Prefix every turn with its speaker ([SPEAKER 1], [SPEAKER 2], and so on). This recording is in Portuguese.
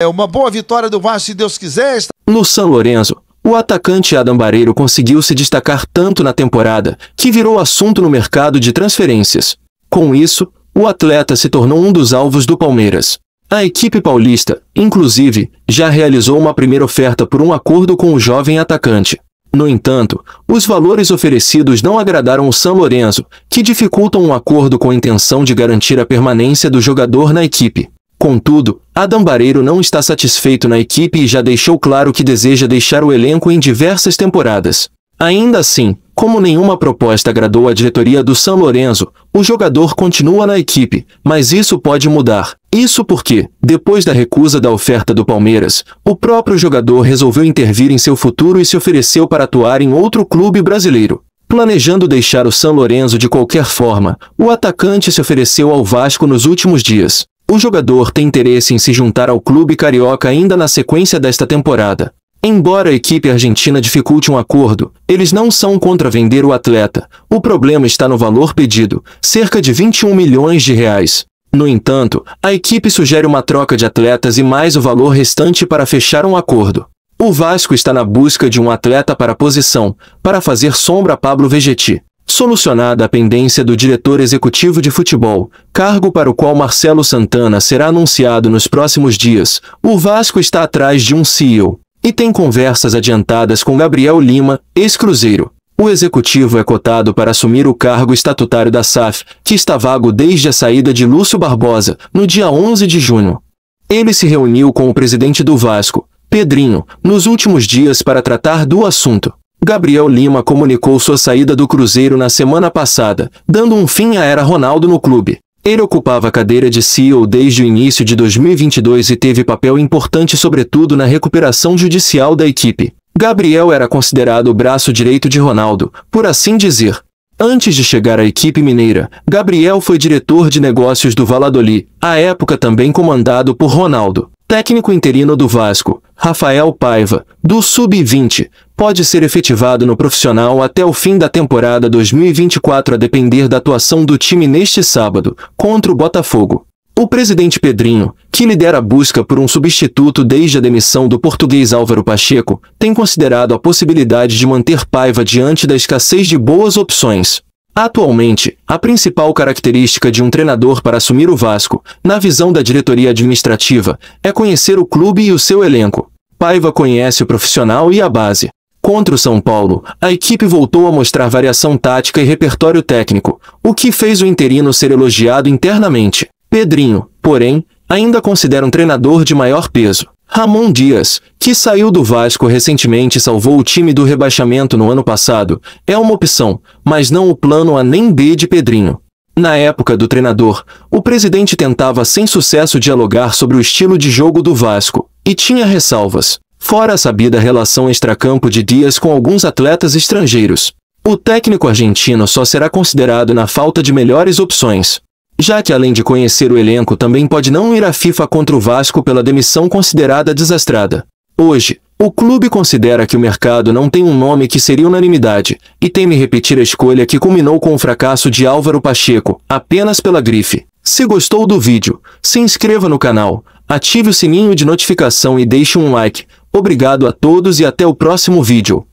[SPEAKER 1] É uma boa vitória do Vasco, se Deus quiser. No São Lourenço, o atacante Adam Barreiro conseguiu se destacar tanto na temporada que virou assunto no mercado de transferências. Com isso, o atleta se tornou um dos alvos do Palmeiras. A equipe paulista, inclusive, já realizou uma primeira oferta por um acordo com o jovem atacante. No entanto, os valores oferecidos não agradaram o São Lourenço, que dificultam um acordo com a intenção de garantir a permanência do jogador na equipe. Contudo, Adam Barreiro não está satisfeito na equipe e já deixou claro que deseja deixar o elenco em diversas temporadas. Ainda assim, como nenhuma proposta agradou a diretoria do São Lorenzo, o jogador continua na equipe, mas isso pode mudar. Isso porque, depois da recusa da oferta do Palmeiras, o próprio jogador resolveu intervir em seu futuro e se ofereceu para atuar em outro clube brasileiro. Planejando deixar o São Lorenzo de qualquer forma, o atacante se ofereceu ao Vasco nos últimos dias. O jogador tem interesse em se juntar ao clube carioca ainda na sequência desta temporada. Embora a equipe argentina dificulte um acordo, eles não são contra vender o atleta. O problema está no valor pedido, cerca de 21 milhões de reais. No entanto, a equipe sugere uma troca de atletas e mais o valor restante para fechar um acordo. O Vasco está na busca de um atleta para a posição, para fazer sombra a Pablo Vegetti. Solucionada a pendência do diretor executivo de futebol, cargo para o qual Marcelo Santana será anunciado nos próximos dias, o Vasco está atrás de um CEO e tem conversas adiantadas com Gabriel Lima, ex-cruzeiro. O executivo é cotado para assumir o cargo estatutário da SAF, que está vago desde a saída de Lúcio Barbosa, no dia 11 de junho. Ele se reuniu com o presidente do Vasco, Pedrinho, nos últimos dias para tratar do assunto. Gabriel Lima comunicou sua saída do Cruzeiro na semana passada, dando um fim à era Ronaldo no clube. Ele ocupava a cadeira de CEO desde o início de 2022 e teve papel importante sobretudo na recuperação judicial da equipe. Gabriel era considerado o braço direito de Ronaldo, por assim dizer. Antes de chegar à equipe mineira, Gabriel foi diretor de negócios do Valladolid, à época também comandado por Ronaldo. Técnico interino do Vasco, Rafael Paiva, do Sub-20, pode ser efetivado no profissional até o fim da temporada 2024 a depender da atuação do time neste sábado, contra o Botafogo. O presidente Pedrinho, que lidera a busca por um substituto desde a demissão do português Álvaro Pacheco, tem considerado a possibilidade de manter Paiva diante da escassez de boas opções. Atualmente, a principal característica de um treinador para assumir o Vasco, na visão da diretoria administrativa, é conhecer o clube e o seu elenco. Paiva conhece o profissional e a base. Contra o São Paulo, a equipe voltou a mostrar variação tática e repertório técnico, o que fez o interino ser elogiado internamente. Pedrinho, porém, ainda considera um treinador de maior peso. Ramon Dias, que saiu do Vasco recentemente e salvou o time do rebaixamento no ano passado, é uma opção, mas não o plano A nem B de Pedrinho. Na época do treinador, o presidente tentava sem sucesso dialogar sobre o estilo de jogo do Vasco, e tinha ressalvas. Fora a sabida relação extracampo de Dias com alguns atletas estrangeiros, o técnico argentino só será considerado na falta de melhores opções, já que além de conhecer o elenco também pode não ir à FIFA contra o Vasco pela demissão considerada desastrada. Hoje, o clube considera que o mercado não tem um nome que seria unanimidade e teme repetir a escolha que culminou com o fracasso de Álvaro Pacheco, apenas pela grife. Se gostou do vídeo, se inscreva no canal, ative o sininho de notificação e deixe um like, Obrigado a todos e até o próximo vídeo.